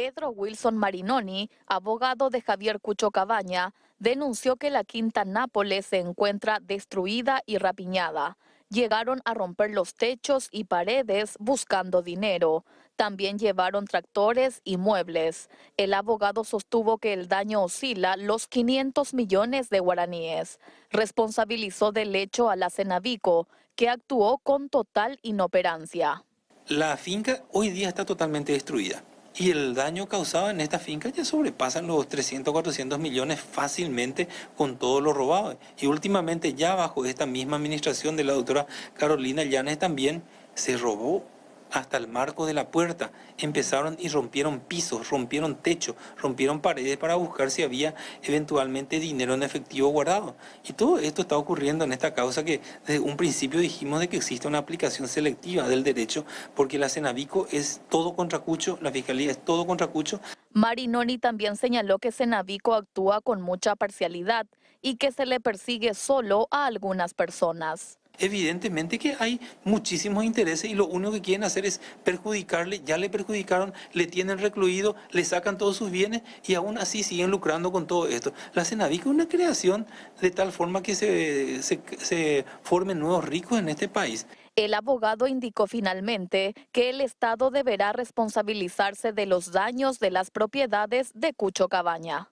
Pedro Wilson Marinoni, abogado de Javier Cucho Cabaña, denunció que la Quinta Nápoles se encuentra destruida y rapiñada. Llegaron a romper los techos y paredes buscando dinero. También llevaron tractores y muebles. El abogado sostuvo que el daño oscila los 500 millones de guaraníes. Responsabilizó del hecho a la Cenabico, que actuó con total inoperancia. La finca hoy día está totalmente destruida. Y el daño causado en esta finca ya sobrepasan los 300, 400 millones fácilmente con todo lo robado. Y últimamente ya bajo esta misma administración de la doctora Carolina Llanes también se robó hasta el marco de la puerta. Empezaron y rompieron pisos, rompieron techo, rompieron paredes para buscar si había eventualmente dinero en efectivo guardado. Y todo esto está ocurriendo en esta causa que desde un principio dijimos de que existe una aplicación selectiva del derecho, porque la Cenabico es todo contra Cucho, la Fiscalía es todo contra Cucho. Marinoni también señaló que Cenabico actúa con mucha parcialidad y que se le persigue solo a algunas personas. Evidentemente que hay muchísimos intereses y lo único que quieren hacer es perjudicarle, ya le perjudicaron, le tienen recluido, le sacan todos sus bienes y aún así siguen lucrando con todo esto. La Cenavica es una creación de tal forma que se, se formen nuevos ricos en este país. El abogado indicó finalmente que el Estado deberá responsabilizarse de los daños de las propiedades de Cucho Cabaña.